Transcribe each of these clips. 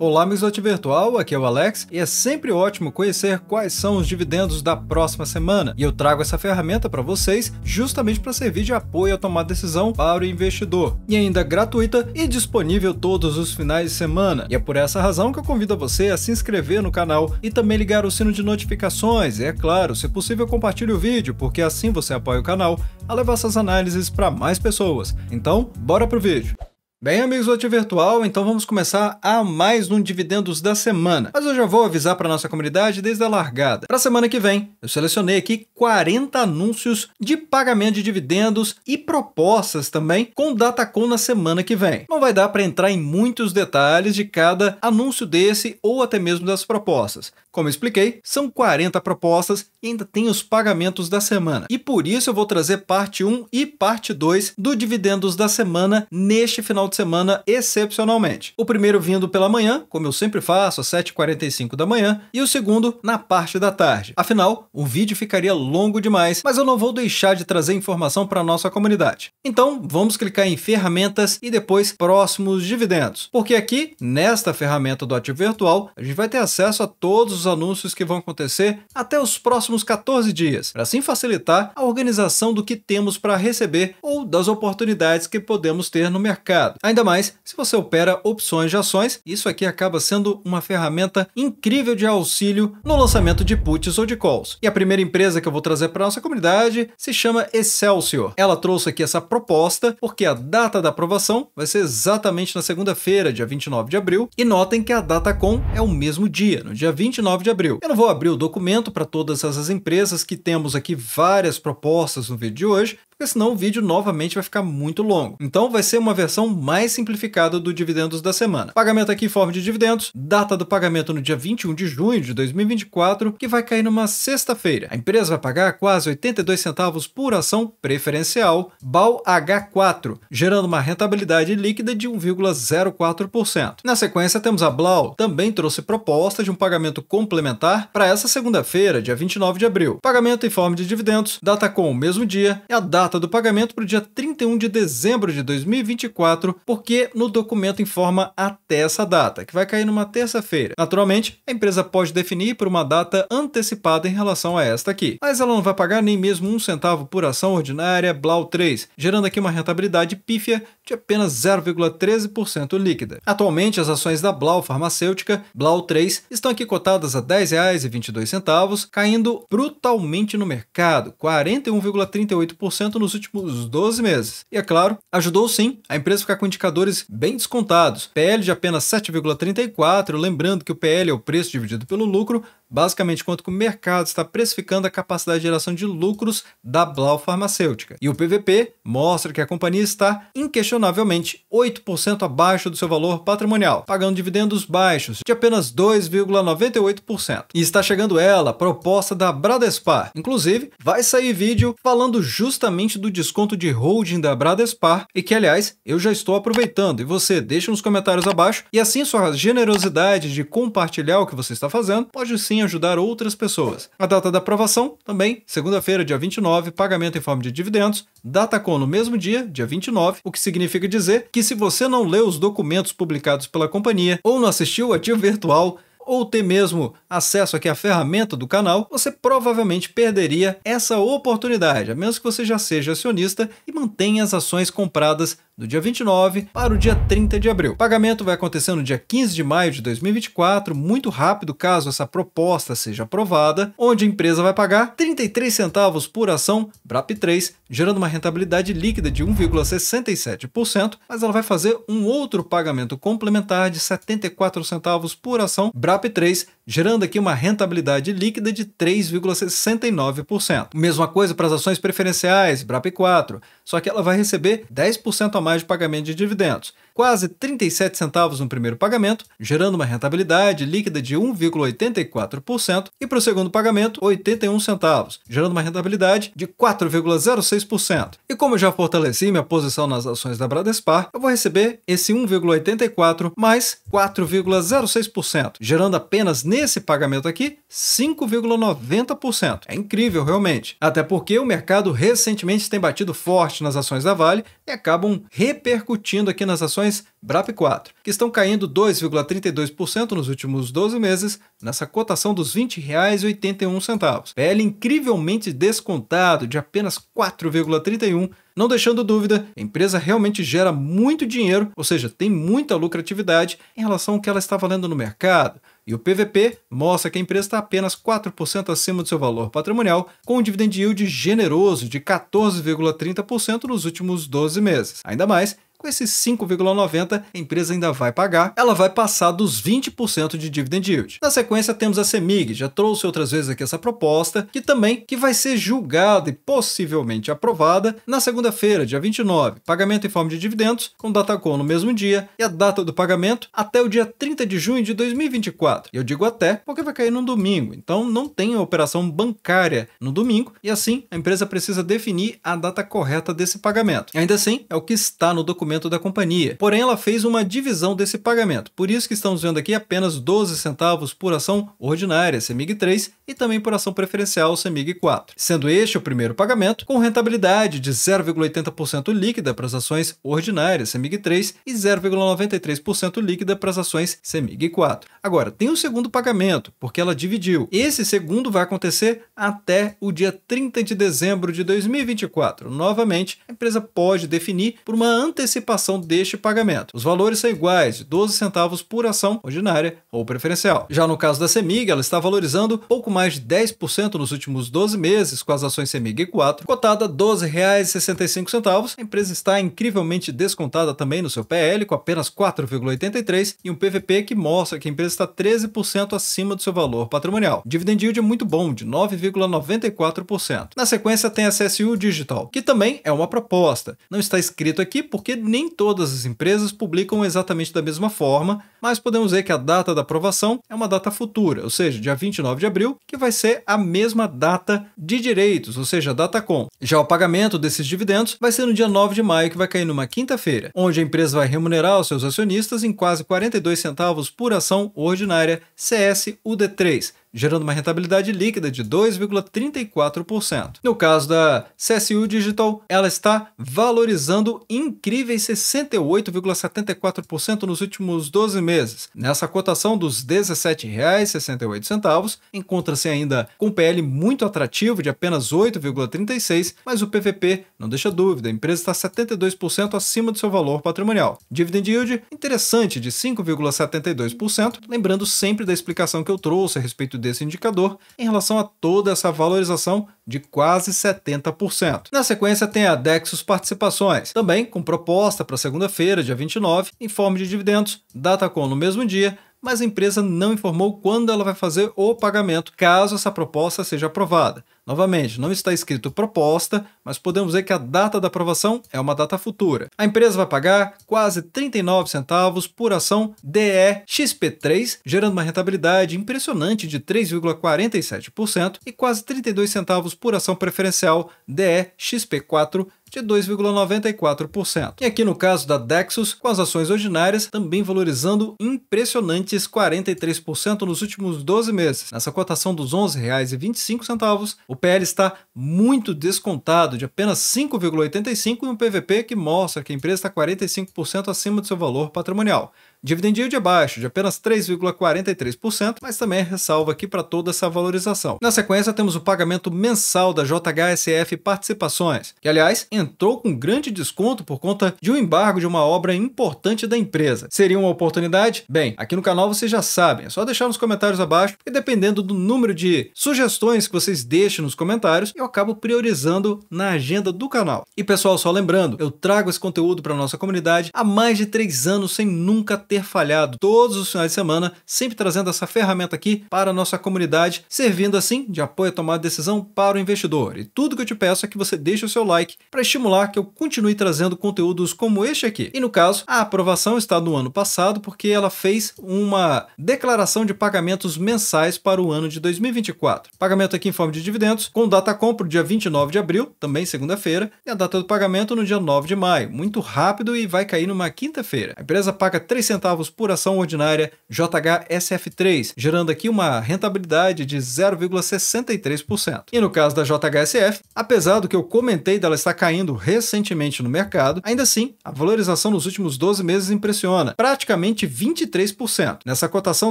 Olá, amigos do Virtual, aqui é o Alex e é sempre ótimo conhecer quais são os dividendos da próxima semana. E eu trago essa ferramenta para vocês justamente para servir de apoio a tomar decisão para o investidor. E ainda gratuita e disponível todos os finais de semana. E é por essa razão que eu convido você a se inscrever no canal e também ligar o sino de notificações. E é claro, se possível, compartilhe o vídeo, porque assim você apoia o canal a levar essas análises para mais pessoas. Então, bora pro vídeo. Bem, amigos do Ativo Virtual, então vamos começar a mais um Dividendos da Semana. Mas eu já vou avisar para nossa comunidade desde a largada. Para a semana que vem, eu selecionei aqui 40 anúncios de pagamento de dividendos e propostas também com Datacom na semana que vem. Não vai dar para entrar em muitos detalhes de cada anúncio desse ou até mesmo das propostas. Como expliquei, são 40 propostas e ainda tem os pagamentos da semana. E por isso eu vou trazer parte 1 e parte 2 do Dividendos da Semana neste final final de semana excepcionalmente. O primeiro vindo pela manhã, como eu sempre faço, às 7h45 da manhã, e o segundo na parte da tarde. Afinal, o vídeo ficaria longo demais, mas eu não vou deixar de trazer informação para nossa comunidade. Então, vamos clicar em ferramentas e depois próximos dividendos, porque aqui, nesta ferramenta do ativo virtual, a gente vai ter acesso a todos os anúncios que vão acontecer até os próximos 14 dias, para assim facilitar a organização do que temos para receber ou das oportunidades que podemos ter no mercado. Ainda mais se você opera opções de ações, isso aqui acaba sendo uma ferramenta incrível de auxílio no lançamento de puts ou de calls. E a primeira empresa que eu vou trazer para nossa comunidade se chama Excelsior. Ela trouxe aqui essa proposta porque a data da aprovação vai ser exatamente na segunda-feira, dia 29 de abril, e notem que a data com é o mesmo dia, no dia 29 de abril. Eu não vou abrir o documento para todas essas empresas que temos aqui várias propostas no vídeo de hoje, porque senão o vídeo novamente vai ficar muito longo. Então vai ser uma versão mais simplificada do Dividendos da Semana. Pagamento aqui em forma de dividendos, data do pagamento no dia 21 de junho de 2024, que vai cair numa sexta-feira. A empresa vai pagar quase 82 centavos por ação preferencial, BAL H4, gerando uma rentabilidade líquida de 1,04%. Na sequência temos a Blau, também trouxe proposta de um pagamento complementar para essa segunda-feira, dia 29 de abril. Pagamento em forma de dividendos, data com o mesmo dia e a data data do pagamento para o dia 31 de dezembro de 2024, porque no documento informa até essa data, que vai cair numa terça-feira. Naturalmente, a empresa pode definir por uma data antecipada em relação a esta aqui, mas ela não vai pagar nem mesmo um centavo por ação ordinária Blau 3, gerando aqui uma rentabilidade pífia de apenas 0,13% líquida. Atualmente, as ações da Blau Farmacêutica, Blau 3, estão aqui cotadas a R$ 10,22, caindo brutalmente no mercado, 41,38% nos últimos 12 meses. E é claro, ajudou sim a empresa ficar com indicadores bem descontados. PL de apenas 7,34, lembrando que o PL é o preço dividido pelo lucro, basicamente quanto que o mercado está precificando a capacidade de geração de lucros da Blau Farmacêutica. E o PVP mostra que a companhia está inquestionavelmente 8% abaixo do seu valor patrimonial, pagando dividendos baixos de apenas 2,98%. E está chegando ela, proposta da Bradespar. Inclusive, vai sair vídeo falando justamente do desconto de holding da Bradespar e que, aliás, eu já estou aproveitando. E você deixa nos comentários abaixo e assim sua generosidade de compartilhar o que você está fazendo pode sim em ajudar outras pessoas. A data da aprovação, também, segunda-feira, dia 29, pagamento em forma de dividendos, Data com no mesmo dia, dia 29, o que significa dizer que se você não leu os documentos publicados pela companhia ou não assistiu o ativo virtual, ou ter mesmo acesso aqui à ferramenta do canal, você provavelmente perderia essa oportunidade, a menos que você já seja acionista e mantenha as ações compradas do dia 29 para o dia 30 de abril. O pagamento vai acontecer no dia 15 de maio de 2024, muito rápido caso essa proposta seja aprovada, onde a empresa vai pagar 33 centavos por ação BRAP3, gerando uma rentabilidade líquida de 1,67%, mas ela vai fazer um outro pagamento complementar de 74 centavos por ação BRAP3, gerando aqui uma rentabilidade líquida de 3,69%. Mesma coisa para as ações preferenciais BRAP4, só que ela vai receber 10% a mais de pagamento de dividendos quase 37 centavos no primeiro pagamento, gerando uma rentabilidade líquida de 1,84%, e para o segundo pagamento, 81 centavos, gerando uma rentabilidade de 4,06%. E como eu já fortaleci minha posição nas ações da Bradespar, eu vou receber esse 1,84 mais 4,06%, gerando apenas nesse pagamento aqui 5,90%. É incrível realmente, até porque o mercado recentemente tem batido forte nas ações da Vale e acabam repercutindo aqui nas ações ações BRAP4, que estão caindo 2,32% nos últimos 12 meses, nessa cotação dos R$ 20,81. PL incrivelmente descontado, de apenas 4,31%, não deixando dúvida, a empresa realmente gera muito dinheiro, ou seja, tem muita lucratividade em relação ao que ela está valendo no mercado. E o PVP mostra que a empresa está apenas 4% acima do seu valor patrimonial, com um dividend yield generoso de 14,30% nos últimos 12 meses. Ainda mais com esses 5,90 a empresa ainda vai pagar, ela vai passar dos 20% de dividend yield. Na sequência temos a CEMIG, já trouxe outras vezes aqui essa proposta, que também que vai ser julgada e possivelmente aprovada na segunda-feira, dia 29. Pagamento em forma de dividendos, com data com no mesmo dia e a data do pagamento até o dia 30 de junho de 2024. E eu digo até porque vai cair no domingo, então não tem operação bancária no domingo e assim a empresa precisa definir a data correta desse pagamento. E ainda assim, é o que está no documento documento da companhia. Porém, ela fez uma divisão desse pagamento, por isso que estamos vendo aqui apenas 12 centavos por ação ordinária, CEMIG 3, e também por ação preferencial CEMIG 4, sendo este o primeiro pagamento com rentabilidade de 0,80% líquida para as ações ordinárias CEMIG 3 e 0,93% líquida para as ações CEMIG 4. Agora, tem o um segundo pagamento, porque ela dividiu. Esse segundo vai acontecer até o dia 30 de dezembro de 2024. Novamente, a empresa pode definir por uma antecipação deste pagamento. Os valores são iguais, 12 centavos por ação ordinária ou preferencial. Já no caso da CEMIG, ela está valorizando pouco mais mais de 10% nos últimos 12 meses com as ações CEMIG 4, cotada R$ 12,65. A empresa está incrivelmente descontada também no seu PL, com apenas 4,83 e um PVP que mostra que a empresa está 13% acima do seu valor patrimonial. Dividend yield é muito bom, de 9,94%. Na sequência tem a CSU Digital, que também é uma proposta. Não está escrito aqui porque nem todas as empresas publicam exatamente da mesma forma, mas podemos ver que a data da aprovação é uma data futura, ou seja, dia 29 de abril, que vai ser a mesma data de direitos, ou seja, data com. Já o pagamento desses dividendos vai ser no dia 9 de maio, que vai cair numa quinta-feira, onde a empresa vai remunerar os seus acionistas em quase 42 centavos por ação ordinária csud 3 gerando uma rentabilidade líquida de 2,34%. No caso da CSU Digital, ela está valorizando incríveis 68,74% nos últimos 12 meses. Nessa cotação dos R$ 17,68, encontra-se ainda com PL muito atrativo de apenas 8,36, mas o PVP não deixa dúvida, a empresa está 72% acima do seu valor patrimonial. Dividend yield interessante de 5,72%, lembrando sempre da explicação que eu trouxe a respeito desse indicador em relação a toda essa valorização de quase 70%. Na sequência tem a Dexus Participações, também com proposta para segunda-feira, dia 29, em forma de dividendos, Datacom no mesmo dia mas a empresa não informou quando ela vai fazer o pagamento, caso essa proposta seja aprovada. Novamente, não está escrito proposta, mas podemos ver que a data da aprovação é uma data futura. A empresa vai pagar quase 39 centavos por ação DEXP3, gerando uma rentabilidade impressionante de 3,47% e quase 32 centavos por ação preferencial DEXP4, de 2,94%. E aqui no caso da Dexus, com as ações ordinárias também valorizando impressionantes 43% nos últimos 12 meses. Nessa cotação dos R$ 11,25, o PL está muito descontado, de apenas 5,85 e um PVP que mostra que a empresa está 45% acima do seu valor patrimonial. Dividend yield é baixo, de apenas 3,43%, mas também é ressalva aqui para toda essa valorização. Na sequência, temos o pagamento mensal da JHSF Participações, que aliás entrou com grande desconto por conta de um embargo de uma obra importante da empresa. Seria uma oportunidade? Bem, aqui no canal vocês já sabem, é só deixar nos comentários abaixo, e dependendo do número de sugestões que vocês deixem nos comentários, eu acabo priorizando na agenda do canal. E pessoal, só lembrando, eu trago esse conteúdo para nossa comunidade há mais de três anos sem nunca ter falhado todos os finais de semana, sempre trazendo essa ferramenta aqui para a nossa comunidade, servindo assim de apoio a tomar decisão para o investidor. E tudo que eu te peço é que você deixe o seu like para estimular que eu continue trazendo conteúdos como este aqui. E no caso, a aprovação está no ano passado porque ela fez uma declaração de pagamentos mensais para o ano de 2024. Pagamento aqui em forma de dividendos, com data compra dia 29 de abril, também segunda-feira, e a data do pagamento no dia 9 de maio. Muito rápido e vai cair numa quinta-feira. A empresa paga 3 centavos por ação ordinária JHSF3, gerando aqui uma rentabilidade de 0,63%. E no caso da JHSF, apesar do que eu comentei dela estar caindo recentemente no mercado, ainda assim, a valorização nos últimos 12 meses impressiona, praticamente 23%. Nessa cotação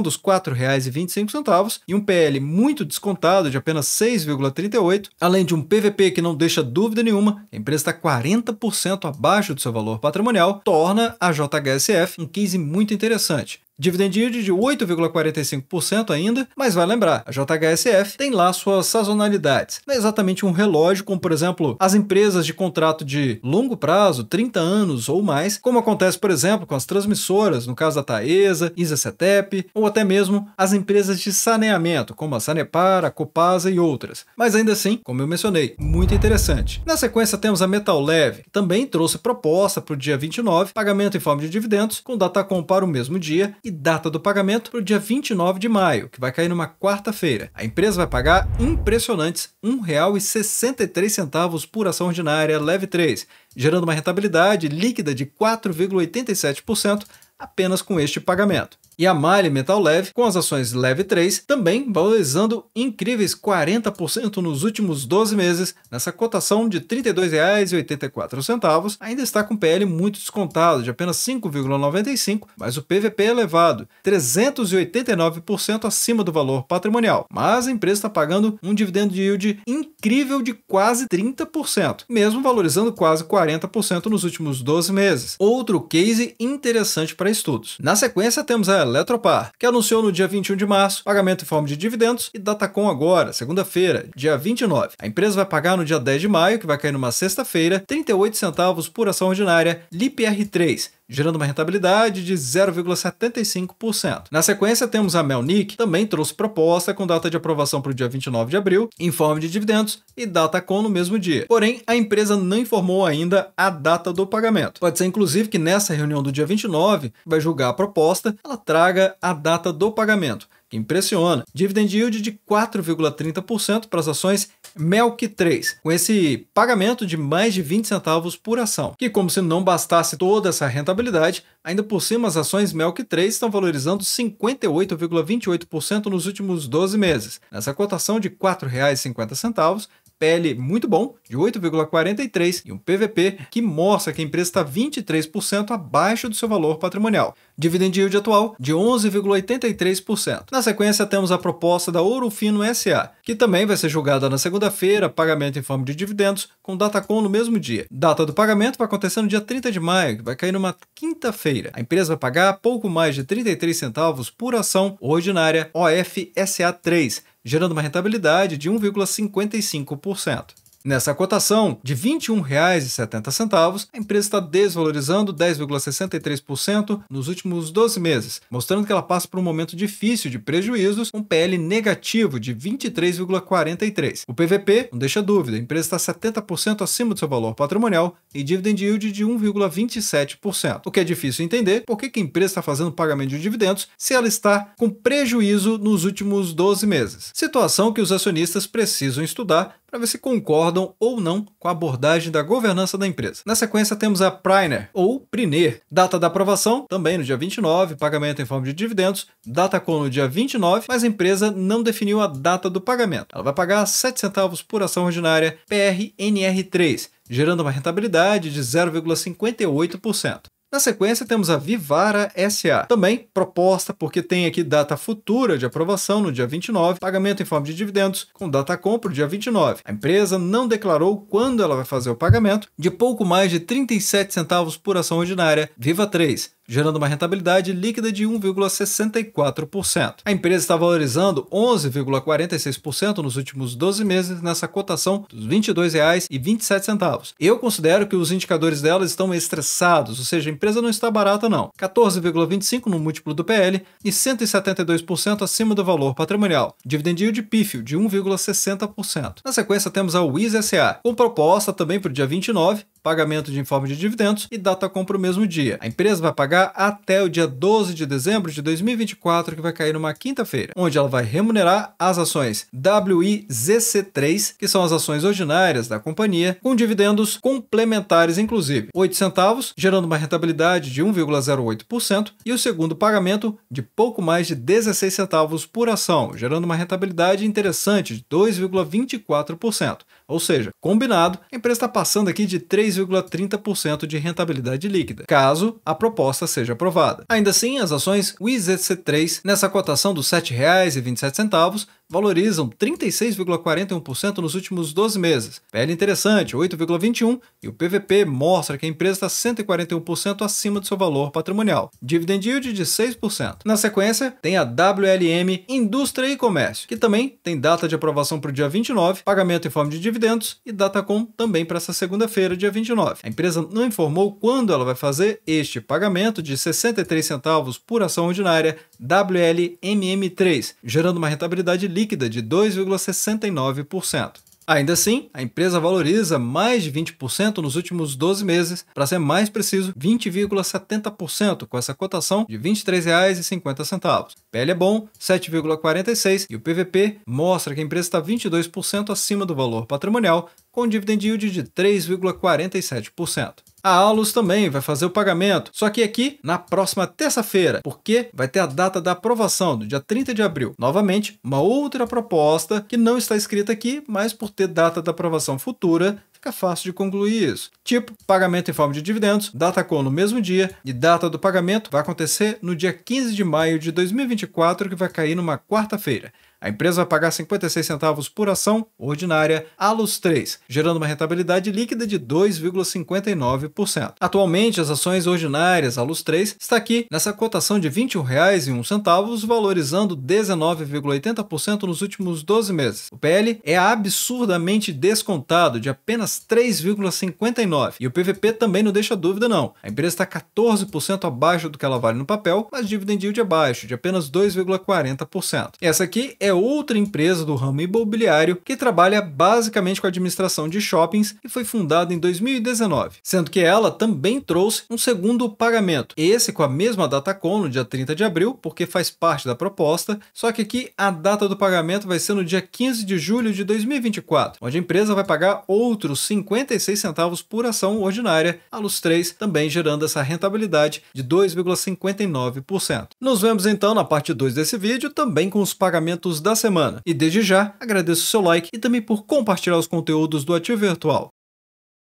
dos R$ 4,25 e um PL muito descontado de apenas 6,38, além de um PVP que não deixa dúvida nenhuma, a empresa está 40% abaixo do seu valor patrimonial, torna a JHSF um case muito muito interessante. Dividend yield de 8,45% ainda, mas vai lembrar, a JHSF tem lá suas sazonalidades. Não é exatamente um relógio, como por exemplo, as empresas de contrato de longo prazo, 30 anos ou mais, como acontece, por exemplo, com as transmissoras, no caso da Taesa, Isacetep, ou até mesmo as empresas de saneamento, como a Sanepar, a Copasa e outras. Mas ainda assim, como eu mencionei, muito interessante. Na sequência temos a Metal Leve, que também trouxe proposta para o dia 29, pagamento em forma de dividendos, com data com para o mesmo dia e data do pagamento para o dia 29 de maio, que vai cair numa quarta-feira. A empresa vai pagar impressionantes R$ 1,63 por ação ordinária leve 3, gerando uma rentabilidade líquida de 4,87% apenas com este pagamento e a Mali Metal Leve, com as ações Leve 3, também valorizando incríveis 40% nos últimos 12 meses, nessa cotação de R$ 32,84, ainda está com PL muito descontado, de apenas 5,95, mas o PVP é elevado, 389% acima do valor patrimonial. Mas a empresa está pagando um dividendo de yield incrível de quase 30%, mesmo valorizando quase 40% nos últimos 12 meses. Outro case interessante para estudos. Na sequência, temos a Eletropar, que anunciou no dia 21 de março pagamento em forma de dividendos e Datacom agora, segunda-feira, dia 29. A empresa vai pagar no dia 10 de maio, que vai cair numa sexta-feira, 38 centavos por ação ordinária, LIPR3, gerando uma rentabilidade de 0,75%. Na sequência, temos a Melnick, também trouxe proposta com data de aprovação para o dia 29 de abril, informe de dividendos e data com no mesmo dia. Porém, a empresa não informou ainda a data do pagamento. Pode ser, inclusive, que nessa reunião do dia 29, vai julgar a proposta, ela traga a data do pagamento que impressiona. Dividend yield de 4,30% para as ações Melk 3, com esse pagamento de mais de 20 centavos por ação. Que como se não bastasse toda essa rentabilidade, ainda por cima as ações Melk 3 estão valorizando 58,28% nos últimos 12 meses. Nessa cotação de R$ 4,50, PL muito bom, de 8,43, e um PVP que mostra que a empresa está 23% abaixo do seu valor patrimonial dividend yield atual de 11,83%. Na sequência, temos a proposta da Ouro Fino SA, que também vai ser julgada na segunda-feira, pagamento em forma de dividendos, com datacom no mesmo dia. Data do pagamento vai acontecer no dia 30 de maio, que vai cair numa quinta-feira. A empresa vai pagar pouco mais de 33 centavos por ação ordinária OFSA3, gerando uma rentabilidade de 1,55%. Nessa cotação de R$ 21,70, a empresa está desvalorizando 10,63% nos últimos 12 meses, mostrando que ela passa por um momento difícil de prejuízos, com PL negativo de 23,43. O PVP não deixa dúvida, a empresa está 70% acima do seu valor patrimonial e dividend yield de 1,27%, o que é difícil entender por que a empresa está fazendo pagamento de dividendos se ela está com prejuízo nos últimos 12 meses. Situação que os acionistas precisam estudar para ver se concordam ou não com a abordagem da governança da empresa. Na sequência, temos a Priner, ou Priner. Data da aprovação, também no dia 29, pagamento em forma de dividendos, data com no dia 29, mas a empresa não definiu a data do pagamento. Ela vai pagar 7 centavos por ação ordinária PRNR3, gerando uma rentabilidade de 0,58%. Na sequência, temos a Vivara SA, também proposta porque tem aqui data futura de aprovação no dia 29, pagamento em forma de dividendos com data compra dia 29. A empresa não declarou quando ela vai fazer o pagamento, de pouco mais de 37 centavos por ação ordinária, Viva 3, gerando uma rentabilidade líquida de 1,64%. A empresa está valorizando 11,46% nos últimos 12 meses nessa cotação dos R$ 22,27. Eu considero que os indicadores dela estão estressados, ou seja, empresa não está barata não, 14,25 no múltiplo do PL e 172% acima do valor patrimonial, dividend yield pífio de 1,60%. Na sequência temos a Wiz SA, com proposta também para o dia 29 pagamento de informe de dividendos e data compra o mesmo dia. A empresa vai pagar até o dia 12 de dezembro de 2024, que vai cair numa quinta-feira, onde ela vai remunerar as ações WIZC3, que são as ações ordinárias da companhia, com dividendos complementares, inclusive 8 centavos, gerando uma rentabilidade de 1,08%, e o segundo pagamento de pouco mais de 16 centavos por ação, gerando uma rentabilidade interessante de 2,24%. Ou seja, combinado, a empresa está passando aqui de 3,30% de rentabilidade líquida, caso a proposta seja aprovada. Ainda assim, as ações WZC3 nessa cotação dos R$ 7,27 valorizam 36,41% nos últimos 12 meses. PL interessante, 8,21%, e o PVP mostra que a empresa está 141% acima do seu valor patrimonial. Dividend yield de 6%. Na sequência, tem a WLM Indústria e Comércio, que também tem data de aprovação para o dia 29, pagamento em forma de dividendos e data com também para essa segunda-feira, dia 29. A empresa não informou quando ela vai fazer este pagamento de 63 centavos por ação ordinária WLMM3, gerando uma rentabilidade líquida de 2,69%. Ainda assim, a empresa valoriza mais de 20% nos últimos 12 meses, para ser mais preciso, 20,70%, com essa cotação de R$ 23,50. PL é bom, 7,46%, e o PVP mostra que a empresa está 22% acima do valor patrimonial, com dividend yield de 3,47%. A Aulus também vai fazer o pagamento, só que aqui na próxima terça-feira, porque vai ter a data da aprovação, do dia 30 de abril. Novamente, uma outra proposta que não está escrita aqui, mas por ter data da aprovação futura, Fica fácil de concluir isso. Tipo, pagamento em forma de dividendos, data com no mesmo dia e data do pagamento vai acontecer no dia 15 de maio de 2024, que vai cair numa quarta-feira. A empresa vai pagar 56 centavos por ação ordinária à luz 3, gerando uma rentabilidade líquida de 2,59%. Atualmente, as ações ordinárias à luz 3 está aqui nessa cotação de R$ 21,01, valorizando 19,80% nos últimos 12 meses. O PL é absurdamente descontado de apenas 3,59 e o PVP também não deixa dúvida não. A empresa está 14% abaixo do que ela vale no papel, mas dividend yield é baixo, de apenas 2,40%. Essa aqui é é outra empresa do ramo imobiliário que trabalha basicamente com a administração de shoppings e foi fundada em 2019, sendo que ela também trouxe um segundo pagamento, esse com a mesma data com no dia 30 de abril, porque faz parte da proposta, só que aqui a data do pagamento vai ser no dia 15 de julho de 2024, onde a empresa vai pagar outros 56 centavos por ação ordinária, a Luz 3 também gerando essa rentabilidade de 2,59%. Nos vemos então na parte 2 desse vídeo, também com os pagamentos conteúdos da semana. E desde já, agradeço o seu like e também por compartilhar os conteúdos do Ativo Virtual.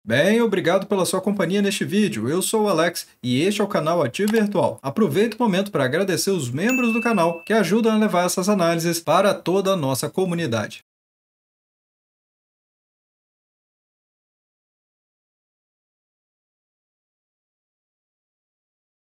Bem, obrigado pela sua companhia neste vídeo. Eu sou o Alex e este é o canal Ativo Virtual. Aproveito o momento para agradecer os membros do canal que ajudam a levar essas análises para toda a nossa comunidade.